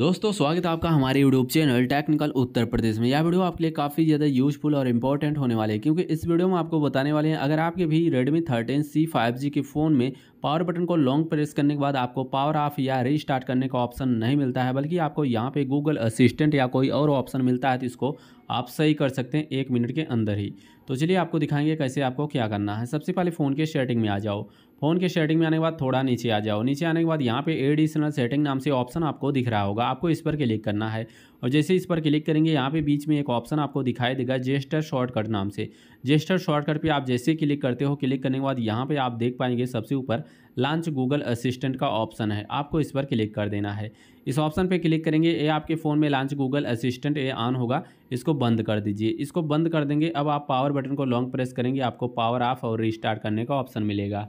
दोस्तों स्वागत है आपका हमारे YouTube channel technical Uttar Pradesh में यह वीडियो आपके लिए काफ़ी ज़्यादा यूजफुल और इंपॉर्टेंट होने वाले हैं क्योंकि इस वीडियो में आपको बताने वाले हैं अगर आपके भी Redmi 13C 5G के फ़ोन में पावर बटन को लॉन्ग प्रेस करने के बाद आपको पावर ऑफ या रीस्टार्ट करने का ऑप्शन नहीं मिलता है बल्कि आपको यहाँ पे गूगल असिस्टेंट या कोई और ऑप्शन मिलता है तो इसको आप सही कर सकते हैं एक मिनट के अंदर ही तो चलिए आपको दिखाएंगे कैसे आपको क्या करना है सबसे पहले फ़ोन के सेटिंग में आ जाओ फ़ोन के सेटिंग में आने के बाद थोड़ा नीचे आ जाओ नीचे आने के बाद यहाँ पे एडिशनल सेटिंग नाम से ऑप्शन आपको दिख रहा होगा आपको इस पर क्लिक करना है और जैसे इस पर क्लिक करेंगे यहाँ पे बीच में एक ऑप्शन आपको दिखाई देगा जेस्टर शॉर्टकट नाम से जेस्टर शॉर्टकट पे आप जैसे क्लिक करते हो क्लिक करने के बाद यहाँ पे आप देख पाएंगे सबसे ऊपर लॉन्च गूगल असिस्टेंट का ऑप्शन है आपको इस पर क्लिक कर देना है इस ऑप्शन पे क्लिक करेंगे ये आपके फ़ोन में लॉन्च गूगल असिस्टेंट ये ऑन होगा इसको बंद कर दीजिए इसको बंद कर देंगे अब आप पावर बटन को लॉन्ग प्रेस करेंगे आपको पावर ऑफ और रिस्टार्ट करने का ऑप्शन मिलेगा